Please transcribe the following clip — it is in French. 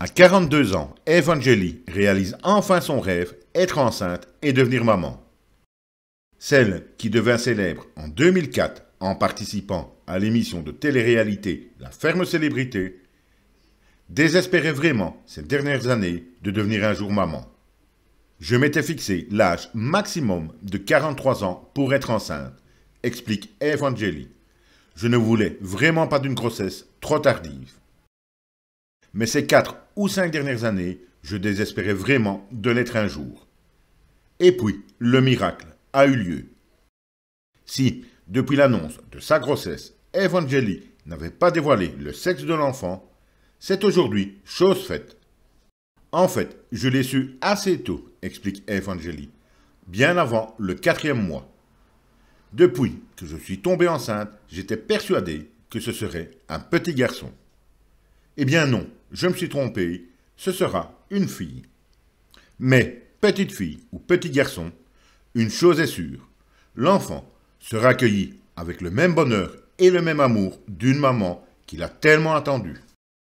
À 42 ans, Evangeli réalise enfin son rêve, être enceinte et devenir maman. Celle qui devint célèbre en 2004 en participant à l'émission de télé-réalité La ferme célébrité, désespérait vraiment ces dernières années de devenir un jour maman. Je m'étais fixé l'âge maximum de 43 ans pour être enceinte, explique Evangeli. Je ne voulais vraiment pas d'une grossesse trop tardive. Mais ces quatre ou cinq dernières années, je désespérais vraiment de l'être un jour. Et puis, le miracle a eu lieu. Si, depuis l'annonce de sa grossesse, Evangeli n'avait pas dévoilé le sexe de l'enfant, c'est aujourd'hui chose faite. En fait, je l'ai su assez tôt, explique Evangeli, bien avant le quatrième mois. Depuis que je suis tombée enceinte, j'étais persuadée que ce serait un petit garçon. Eh bien non, je me suis trompé, ce sera une fille. Mais, petite fille ou petit garçon, une chose est sûre, l'enfant sera accueilli avec le même bonheur et le même amour d'une maman qu'il a tellement attendu.